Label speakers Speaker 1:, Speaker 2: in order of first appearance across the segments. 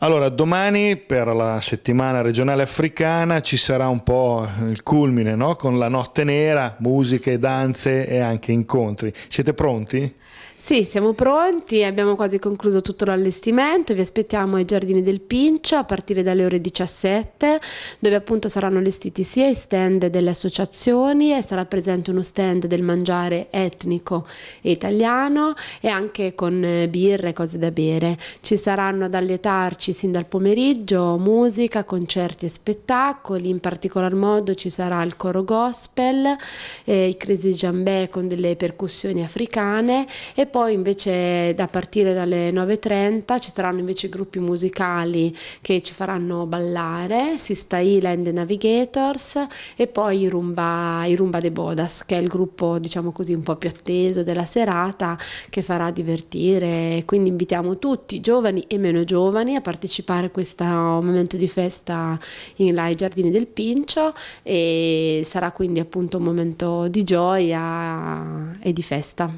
Speaker 1: Allora, domani per la settimana regionale africana ci sarà un po' il culmine, no? Con la notte nera, musiche, danze e anche incontri. Siete pronti?
Speaker 2: Sì, siamo pronti, abbiamo quasi concluso tutto l'allestimento, vi aspettiamo ai Giardini del Pincio a partire dalle ore 17, dove appunto saranno allestiti sia i stand delle associazioni e sarà presente uno stand del mangiare etnico e italiano e anche con eh, birre e cose da bere. Ci saranno ad allietarci sin dal pomeriggio musica, concerti e spettacoli, in particolar modo ci sarà il coro gospel, eh, i crisi Jambé con delle percussioni africane e poi invece da partire dalle 9.30 ci saranno invece gruppi musicali che ci faranno ballare, Sista Ila and the Navigators e poi i Rumba, i Rumba de Bodas che è il gruppo diciamo così un po' più atteso della serata che farà divertire, quindi invitiamo tutti, giovani e meno giovani, a partecipare a questo momento di festa in là ai Giardini del Pincio e sarà quindi appunto un momento di gioia e di festa.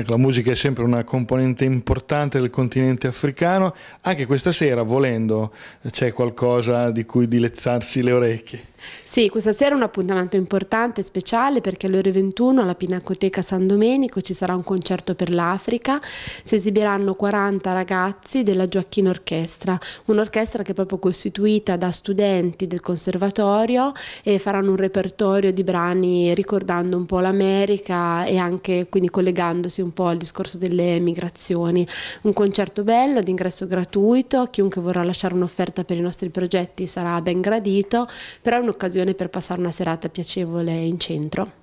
Speaker 1: Ecco, la musica è sempre una componente importante del continente africano. Anche questa sera, volendo, c'è qualcosa di cui dilezzarsi le orecchie.
Speaker 2: Sì, questa sera è un appuntamento importante e speciale perché alle ore 21 alla Pinacoteca San Domenico ci sarà un concerto per l'Africa, si esibiranno 40 ragazzi della Gioacchino Orchestra, un'orchestra che è proprio costituita da studenti del conservatorio e faranno un repertorio di brani ricordando un po' l'America e anche quindi collegandosi un po' al discorso delle migrazioni. Un concerto bello, ad ingresso gratuito, chiunque vorrà lasciare un'offerta per i nostri progetti sarà ben gradito, però è un'occasione per passare una serata piacevole in centro.